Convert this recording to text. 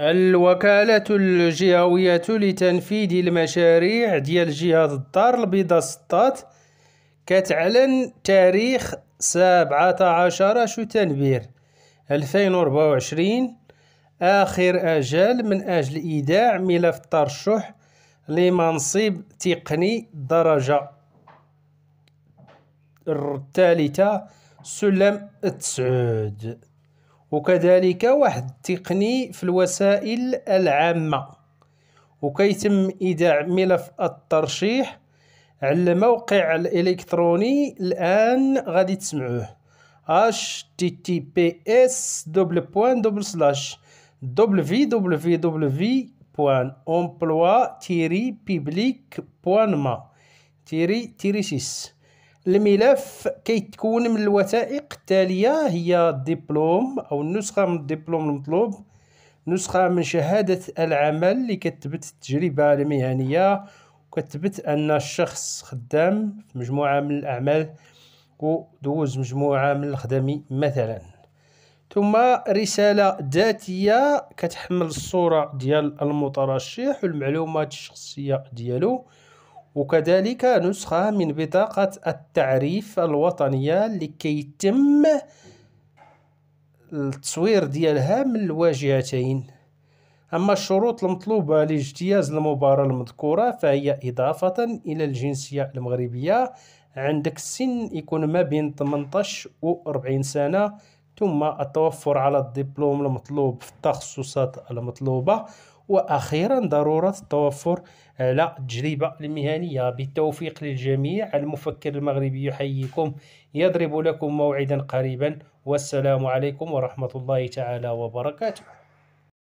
الوكالة الجهوية لتنفيذ المشاريع ديال جهة الدار البيضاء سطات كتعلن تاريخ سبعة 17 شتنبير 2024 آخر أجل من أجل إيداع ملف الترشح لمنصب تقني درجة الثالثة سلم التسعود وكذلك واحد التقني في الوسائل العامة وكيتم إيداع ملف الترشيح على الموقع الإلكتروني الآن غادي تسمعوه https www.emploi-public.ma-6 الملف كيتكون من الوثائق التالية هي الدبلوم أو النسخة من الدبلوم المطلوب نسخة من شهادة العمل اللي كتبت التجربة المهنية وكتبت أن الشخص خدام في مجموعة من الأعمال ودوز مجموعة من الخدمي مثلا ثم رسالة ذاتية كتحمل الصورة ديال المترشح والمعلومات الشخصية ديالو وكذلك نسخة من بطاقة التعريف الوطنية لكي يتم التصوير ديالها من الواجهتين أما الشروط المطلوبة لاجتياز المباراة المذكورة فهي إضافة إلى الجنسية المغربية عندك السن يكون ما بين 18 و 40 سنة ثم التوفر على الدبلوم المطلوب في التخصصات المطلوبة وأخيرا ضرورة التوفر على التجربة المهنية بالتوفيق للجميع المفكر المغربي يحييكم يضرب لكم موعدا قريبا والسلام عليكم ورحمة الله تعالى وبركاته